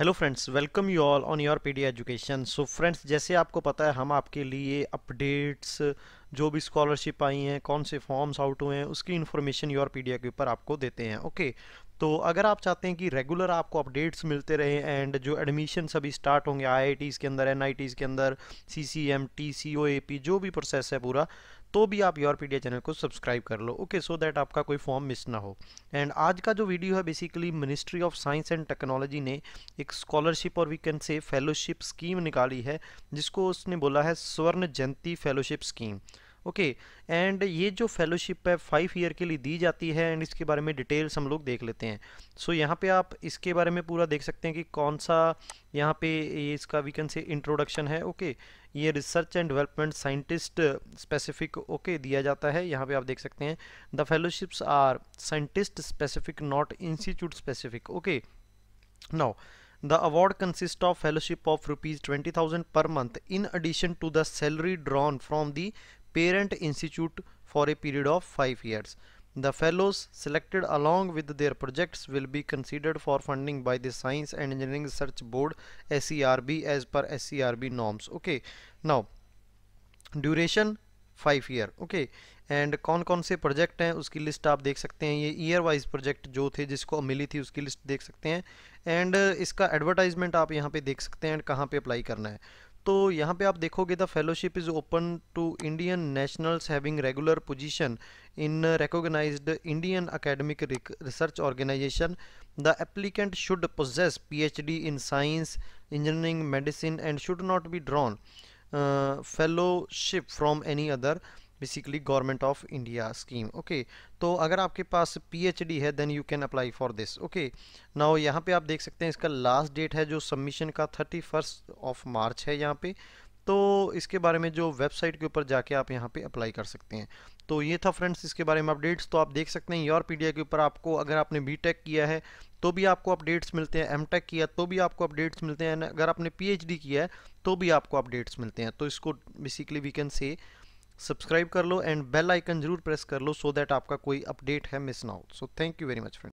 Hello friends welcome you all on your P education so friends जैसे आपको पता है हम आपके लिए अपडेट्स जो भी स्कॉलरशिप आई हैं कौन से फॉर्म्स आउट हुए हैं उसकी इन्फॉर्मेशन योर पी के ऊपर आपको देते हैं ओके तो अगर आप चाहते हैं कि रेगुलर आपको अपडेट्स मिलते रहे एंड जो एडमिशन अभी स्टार्ट होंगे आई के अंदर एन के अंदर C C M T C O A P जो भी प्रोसेस है पूरा तो भी आप योर पीडिया चैनल को सब्सक्राइब कर लो ओके सो दैट आपका कोई फॉर्म मिस ना हो एंड आज का जो वीडियो है basically ministry of science and technology ने एक स्कॉलरशिप और we can say fellowship scheme निकाली है जिसको उसने बोला है Swarna Jayanti fellowship scheme okay and ये जो फेलोशिप है फाइव ईयर के लिए दी जाती है एंड इसके बारे में डिटेल्स हम लोग देख लेते हैं सो so, यहाँ पे आप इसके बारे में पूरा देख सकते हैं कि कौन सा यहाँ पे ये इसका वी कैन से इंट्रोडक्शन है ओके okay, ये research and development scientist specific okay दिया जाता है यहाँ पे आप देख सकते हैं the fellowships are scientist specific not institute specific okay now award consist of fellowship of rupees twenty thousand per month in addition to the salary drawn from the parent institute for a period of 5 years. The fellows selected along with their projects will be considered for funding by the Science and Engineering Research Board SERB as per SERB norms. Okay, now duration five year okay and कौन कौन से project हैं उसकी list आप देख सकते हैं ये ईयर वाइज प्रोजेक्ट जो थे जिसको मिली थी उसकी लिस्ट देख सकते हैं एंड इसका एडवर्टाइजमेंट आप यहाँ पे देख सकते हैं एंड कहाँ पे अप्लाई करना है तो यहाँ पे आप देखोगे the fellowship is open to Indian nationals having regular position in recognised Indian academic research organisation the applicant should possess PhD in science engineering medicine and should not be drawn fellowship from any other basically government of India scheme okay तो अगर आपके पास PhD है then you can apply for this okay now यहाँ पे आप देख सकते हैं इसका लास्ट डेट है जो सबमिशन का थर्टी फर्स्ट ऑफ मार्च है यहाँ पे तो इसके बारे में जो वेबसाइट के ऊपर जाके आप यहाँ पे अप्लाई कर सकते हैं तो ये था फ्रेंड्स इसके बारे में अपडेट्स तो आप देख सकते हैं योर पीडिया के ऊपर आपको अगर आपने बी किया है तो भी आपको अपडेट्स मिलते हैं एम किया तो भी आपको अपडेट्स मिलते हैं अगर आपने पी किया है तो भी आपको अपडेट्स मिलते हैं तो इसको basically we can say subscribe कर लो एंड बेल आइकन जरूर प्रेस कर लो सो so दैट आपका कोई अपडेट है मिस ना हो so thank you very much friend